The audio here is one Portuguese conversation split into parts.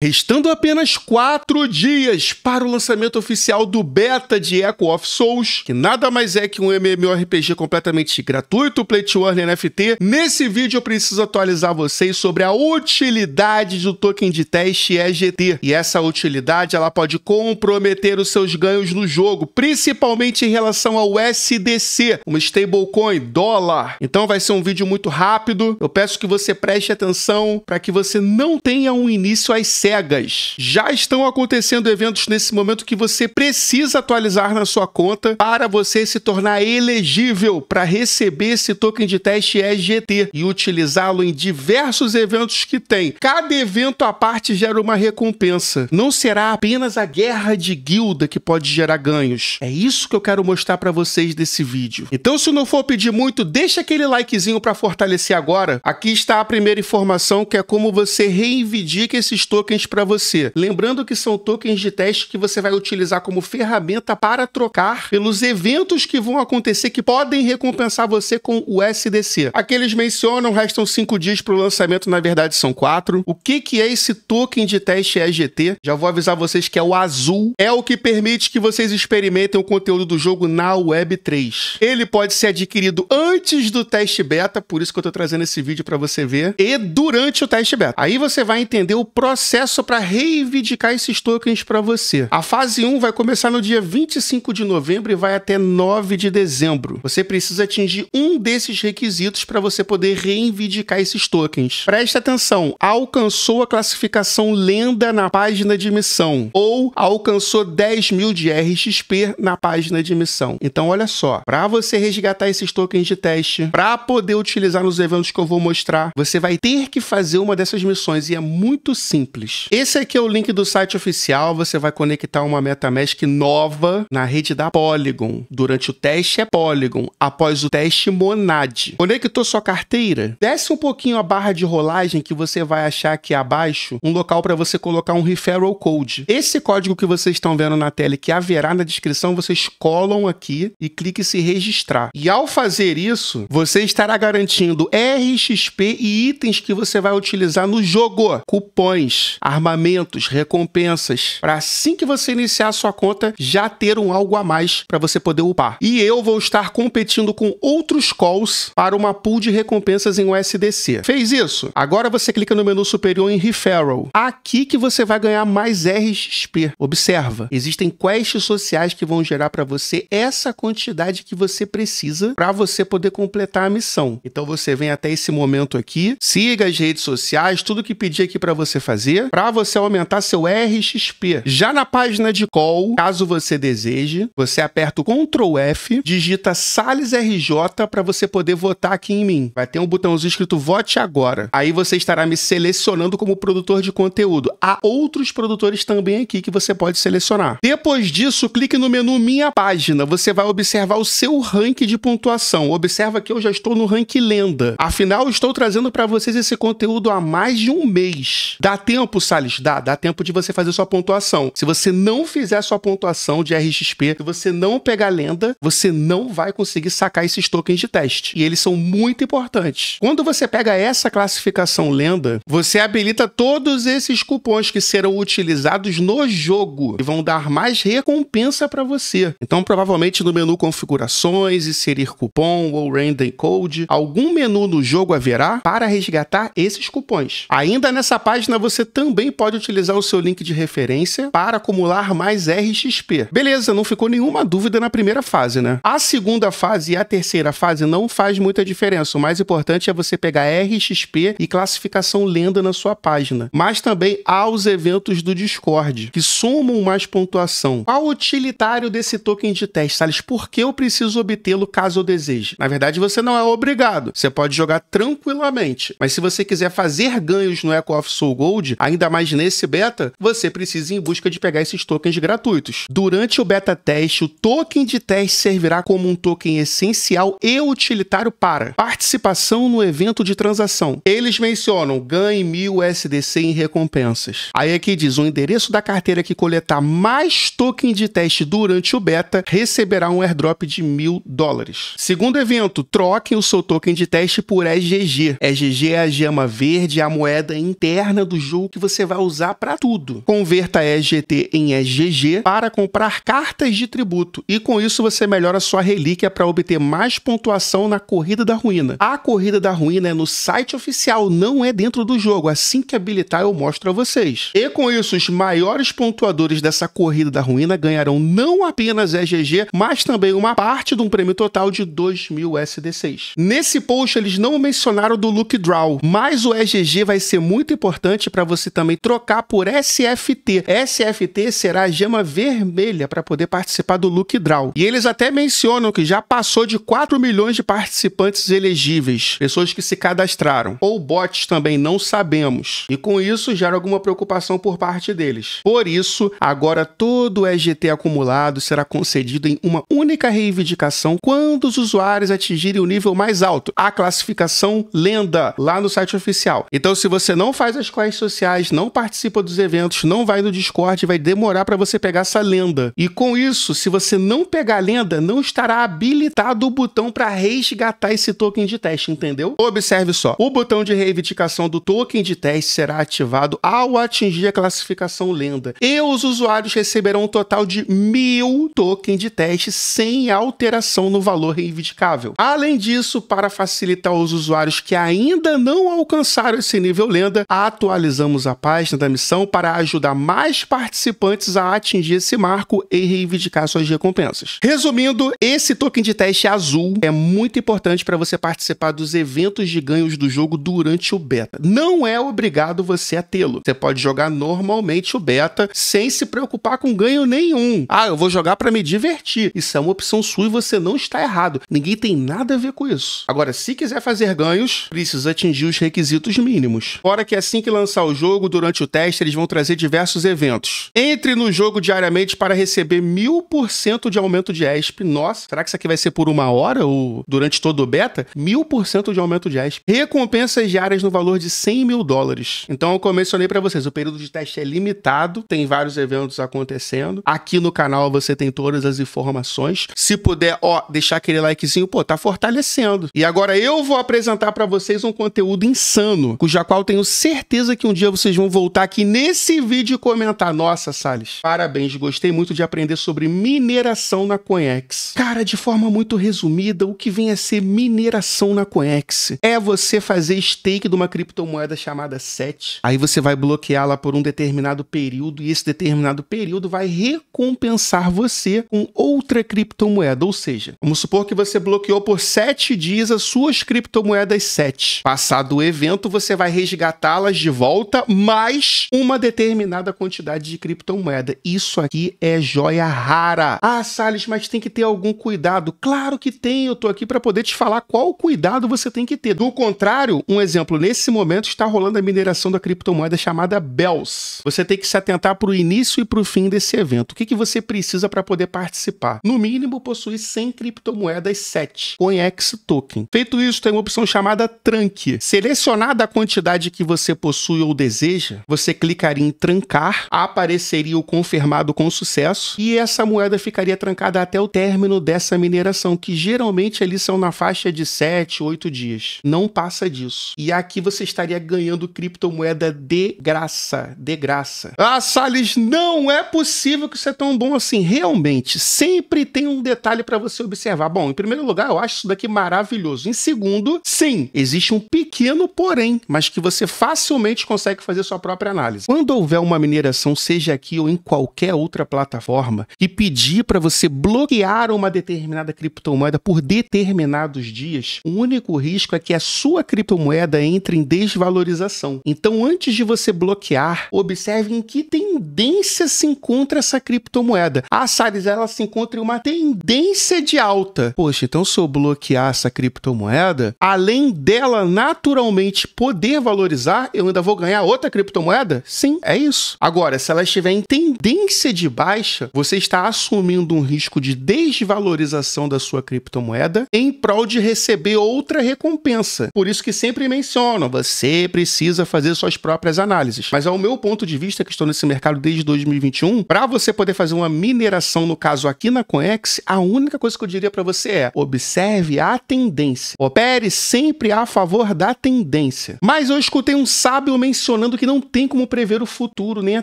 Restando apenas quatro dias para o lançamento oficial do beta de Echo of Souls, que nada mais é que um MMORPG completamente gratuito, play to earn NFT, nesse vídeo eu preciso atualizar vocês sobre a utilidade do token de teste EGT. E essa utilidade ela pode comprometer os seus ganhos no jogo, principalmente em relação ao SDC, uma stablecoin dólar. Então vai ser um vídeo muito rápido. Eu peço que você preste atenção para que você não tenha um início às cegas. Já estão acontecendo eventos nesse momento que você precisa atualizar na sua conta para você se tornar elegível para receber esse token de teste EGT é e utilizá-lo em diversos eventos que tem. Cada evento à parte gera uma recompensa. Não será apenas a guerra de guilda que pode gerar ganhos. É isso que eu quero mostrar para vocês desse vídeo. Então, se não for pedir muito, deixa aquele likezinho para fortalecer agora. Aqui está a primeira informação que é como você reivindica esses tokens tokens para você. Lembrando que são tokens de teste que você vai utilizar como ferramenta para trocar pelos eventos que vão acontecer que podem recompensar você com o SDC. Aqui eles mencionam, restam cinco dias para o lançamento, na verdade são quatro. O que, que é esse token de teste EGT? Já vou avisar vocês que é o azul. É o que permite que vocês experimentem o conteúdo do jogo na Web3. Ele pode ser adquirido antes do teste beta, por isso que eu estou trazendo esse vídeo para você ver, e durante o teste beta. Aí você vai entender o processo só para reivindicar esses tokens para você. A fase 1 vai começar no dia 25 de novembro e vai até 9 de dezembro. Você precisa atingir um desses requisitos para você poder reivindicar esses tokens. Preste atenção, alcançou a classificação lenda na página de missão ou alcançou 10 mil de RXP na página de missão. Então olha só, para você resgatar esses tokens de teste, para poder utilizar nos eventos que eu vou mostrar, você vai ter que fazer uma dessas missões e é muito simples. Esse aqui é o link do site oficial, você vai conectar uma Metamask nova na rede da Polygon. Durante o teste é Polygon, após o teste Monad. Conectou sua carteira? Desce um pouquinho a barra de rolagem que você vai achar aqui abaixo um local para você colocar um referral code. Esse código que vocês estão vendo na tela que haverá na descrição, vocês colam aqui e clique em se registrar. E ao fazer isso, você estará garantindo RXP e itens que você vai utilizar no jogo, cupons armamentos, recompensas, para assim que você iniciar a sua conta já ter um algo a mais para você poder upar. E eu vou estar competindo com outros calls para uma pool de recompensas em USDC. Fez isso? Agora você clica no menu superior em Referral. Aqui que você vai ganhar mais RXP. Observa, existem quests sociais que vão gerar para você essa quantidade que você precisa para você poder completar a missão. Então você vem até esse momento aqui, siga as redes sociais, tudo que pedir aqui para você fazer, para você aumentar seu RXP. Já na página de call, caso você deseje, você aperta o Ctrl F, digita Sales RJ para você poder votar aqui em mim. Vai ter um botãozinho escrito Vote Agora. Aí você estará me selecionando como produtor de conteúdo. Há outros produtores também aqui que você pode selecionar. Depois disso, clique no menu Minha Página. Você vai observar o seu ranking de pontuação. Observa que eu já estou no ranking lenda. Afinal, estou trazendo para vocês esse conteúdo há mais de um mês. Dá tempo, Salles, dá, dá tempo de você fazer sua pontuação. Se você não fizer sua pontuação de RXP, se você não pegar lenda, você não vai conseguir sacar esses tokens de teste. E eles são muito importantes. Quando você pega essa classificação lenda, você habilita todos esses cupons que serão utilizados no jogo e vão dar mais recompensa para você. Então, provavelmente no menu configurações, inserir cupom ou random code, algum menu no jogo haverá para resgatar esses cupons. Ainda nessa página você também também pode utilizar o seu link de referência para acumular mais RXP. Beleza, não ficou nenhuma dúvida na primeira fase, né? A segunda fase e a terceira fase não faz muita diferença. O mais importante é você pegar RXP e classificação lenda na sua página. Mas também há os eventos do Discord, que somam mais pontuação. Qual o utilitário desse token de teste, Salles? Por que eu preciso obtê-lo caso eu deseje? Na verdade, você não é obrigado. Você pode jogar tranquilamente. Mas se você quiser fazer ganhos no Eco of Soul Gold, ainda ainda mais nesse beta, você precisa ir em busca de pegar esses tokens gratuitos. Durante o beta teste, o token de teste servirá como um token essencial e utilitário para participação no evento de transação. Eles mencionam ganhe 1000 SDC em recompensas. Aí aqui diz o endereço da carteira que coletar mais token de teste durante o beta receberá um airdrop de mil dólares. Segundo evento, troquem o seu token de teste por EGG. EGG é a gema verde, a moeda interna do jogo que você você vai usar para tudo. Converta EGT em EGG para comprar cartas de tributo e com isso você melhora sua relíquia para obter mais pontuação na Corrida da Ruína. A Corrida da Ruína é no site oficial, não é dentro do jogo. Assim que habilitar eu mostro a vocês. E com isso os maiores pontuadores dessa Corrida da Ruína ganharão não apenas EGG, mas também uma parte de um prêmio total de 2.000 SD6. Nesse post eles não mencionaram do Look Draw, mas o EGG vai ser muito importante para você também trocar por SFT. SFT será a gema vermelha para poder participar do Look Draw. E eles até mencionam que já passou de 4 milhões de participantes elegíveis, pessoas que se cadastraram, ou bots também, não sabemos. E com isso gera alguma preocupação por parte deles. Por isso, agora todo o EGT acumulado será concedido em uma única reivindicação quando os usuários atingirem o nível mais alto, a classificação lenda, lá no site oficial. Então, se você não faz as quests sociais não participa dos eventos, não vai no Discord, vai demorar para você pegar essa lenda. E com isso, se você não pegar a lenda, não estará habilitado o botão para resgatar esse token de teste, entendeu? Observe só, o botão de reivindicação do token de teste será ativado ao atingir a classificação lenda. E os usuários receberão um total de mil tokens de teste sem alteração no valor reivindicável. Além disso, para facilitar os usuários que ainda não alcançaram esse nível lenda, atualizamos a página da missão para ajudar mais participantes a atingir esse marco e reivindicar suas recompensas. Resumindo, esse token de teste azul é muito importante para você participar dos eventos de ganhos do jogo durante o beta. Não é obrigado você a tê-lo. Você pode jogar normalmente o beta sem se preocupar com ganho nenhum. Ah, eu vou jogar para me divertir. Isso é uma opção sua e você não está errado. Ninguém tem nada a ver com isso. Agora, se quiser fazer ganhos, precisa atingir os requisitos mínimos. Fora que assim que lançar o jogo, durante o teste, eles vão trazer diversos eventos. Entre no jogo diariamente para receber mil por cento de aumento de ESP. Nossa, será que isso aqui vai ser por uma hora ou durante todo o beta? Mil por cento de aumento de ESP. Recompensas diárias no valor de 100 mil dólares. Então, eu mencionei para vocês, o período de teste é limitado, tem vários eventos acontecendo. Aqui no canal você tem todas as informações. Se puder, ó, deixar aquele likezinho, pô, tá fortalecendo. E agora eu vou apresentar para vocês um conteúdo insano, cuja qual tenho certeza que um dia vocês vão voltar aqui nesse vídeo e comentar. Nossa, Salles, parabéns, gostei muito de aprender sobre mineração na coinex Cara, de forma muito resumida, o que vem a ser mineração na coinex É você fazer stake de uma criptomoeda chamada SET. Aí você vai bloqueá-la por um determinado período e esse determinado período vai recompensar você com outra criptomoeda. Ou seja, vamos supor que você bloqueou por 7 dias as suas criptomoedas 7. Passado o evento, você vai resgatá-las de volta, mais uma determinada quantidade de criptomoeda. Isso aqui é joia rara. Ah, Salles, mas tem que ter algum cuidado. Claro que tem, eu tô aqui para poder te falar qual cuidado você tem que ter. Do contrário, um exemplo, nesse momento está rolando a mineração da criptomoeda chamada BELS. Você tem que se atentar para o início e para o fim desse evento. O que, que você precisa para poder participar? No mínimo, possuir 100 criptomoedas 7, CoinEx Token. Feito isso, tem uma opção chamada Trunk. Selecionada a quantidade que você possui ou deseja, deseja, você clicaria em trancar, apareceria o confirmado com sucesso e essa moeda ficaria trancada até o término dessa mineração, que geralmente ali são na faixa de 7, 8 dias. Não passa disso. E aqui você estaria ganhando criptomoeda de graça, de graça. Ah, Salles, não é possível que você é tão bom assim. Realmente, sempre tem um detalhe para você observar. Bom, em primeiro lugar, eu acho isso daqui maravilhoso. Em segundo, sim, existe um pequeno porém, mas que você facilmente consegue fazer fazer sua própria análise. Quando houver uma mineração, seja aqui ou em qualquer outra plataforma, que pedir para você bloquear uma determinada criptomoeda por determinados dias, o único risco é que a sua criptomoeda entre em desvalorização. Então, antes de você bloquear, observe em que tendência se encontra essa criptomoeda. A ah, Sares ela se encontra em uma tendência de alta. Poxa, então se eu bloquear essa criptomoeda, além dela naturalmente poder valorizar, eu ainda vou ganhar outra criptomoeda? Sim, é isso. Agora, se ela estiver em tendência de baixa, você está assumindo um risco de desvalorização da sua criptomoeda em prol de receber outra recompensa. Por isso que sempre menciono, você precisa fazer suas próprias análises. Mas ao meu ponto de vista, que estou nesse mercado desde 2021, para você poder fazer uma mineração, no caso aqui na Coex, a única coisa que eu diria para você é observe a tendência. Opere sempre a favor da tendência. Mas eu escutei um sábio mencionando que não tem como prever o futuro nem a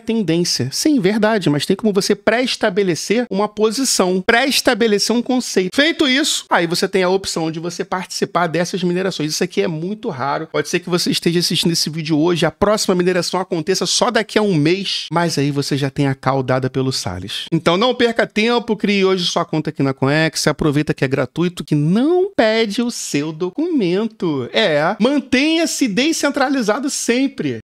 tendência. Sim, verdade, mas tem como você pré-estabelecer uma posição, pré-estabelecer um conceito. Feito isso, aí você tem a opção de você participar dessas minerações. Isso aqui é muito raro. Pode ser que você esteja assistindo esse vídeo hoje, a próxima mineração aconteça só daqui a um mês, mas aí você já tem a caudada pelo Sales. Então não perca tempo, crie hoje sua conta aqui na Conex, aproveita que é gratuito, que não pede o seu documento. É, mantenha-se descentralizado sempre.